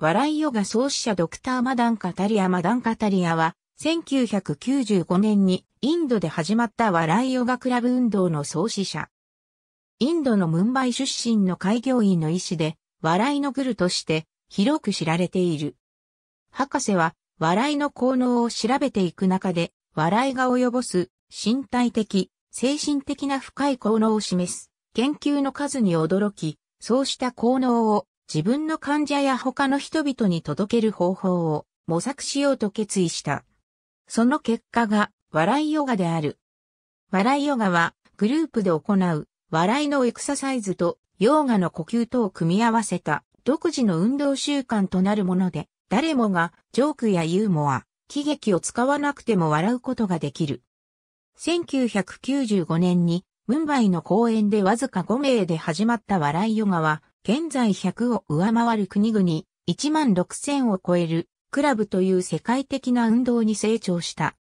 笑いヨガ創始者ドクターマダンカタリアマダンカタリアは、1995年にインドで始まった笑いヨガクラブ運動の創始者。インドのムンバイ出身の開業医の医師で、笑いのグルとして広く知られている。博士は、笑いの効能を調べていく中で、笑いが及ぼす身体的、精神的な深い効能を示す研究の数に驚き、そうした効能を自分の患者や他の人々に届ける方法を模索しようと決意した。その結果が笑いヨガである。笑いヨガはグループで行う笑いのエクササイズとヨガの呼吸とを組み合わせた独自の運動習慣となるもので、誰もがジョークやユーモア、喜劇を使わなくても笑うことができる。1995年にムンバイの公園でわずか5名で始まった笑いヨガは、現在100を上回る国々、1万6000を超えるクラブという世界的な運動に成長した。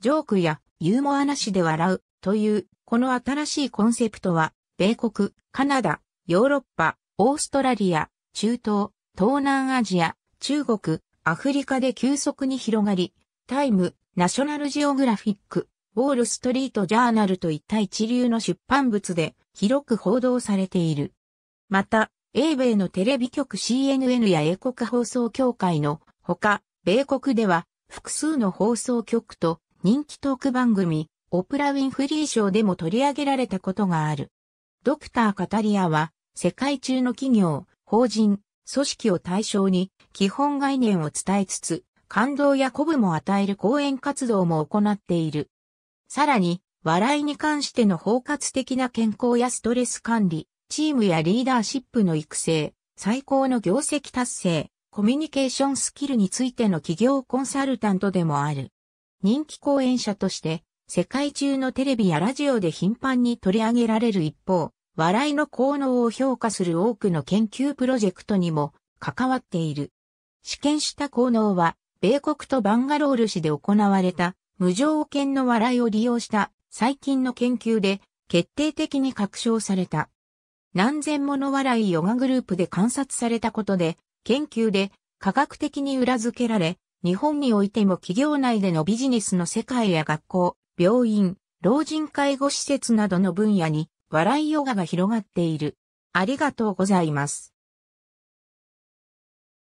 ジョークやユーモアなしで笑うというこの新しいコンセプトは、米国、カナダ、ヨーロッパ、オーストラリア、中東、東南アジア、中国、アフリカで急速に広がり、タイム、ナショナルジオグラフィック、ウォールストリートジャーナルといった一流の出版物で広く報道されている。また、英米のテレビ局 CNN や英国放送協会のほか、米国では複数の放送局と人気トーク番組、オプラ・ウィンフリー賞でも取り上げられたことがある。ドクター・カタリアは、世界中の企業、法人、組織を対象に基本概念を伝えつつ、感動や鼓舞も与える講演活動も行っている。さらに、笑いに関しての包括的な健康やストレス管理、チームやリーダーシップの育成、最高の業績達成、コミュニケーションスキルについての企業コンサルタントでもある。人気講演者として、世界中のテレビやラジオで頻繁に取り上げられる一方、笑いの効能を評価する多くの研究プロジェクトにも関わっている。試験した効能は、米国とバンガロール市で行われた無条件の笑いを利用した最近の研究で決定的に確証された。何千もの笑いヨガグループで観察されたことで、研究で科学的に裏付けられ、日本においても企業内でのビジネスの世界や学校、病院、老人介護施設などの分野に笑いヨガが広がっている。ありがとうございます。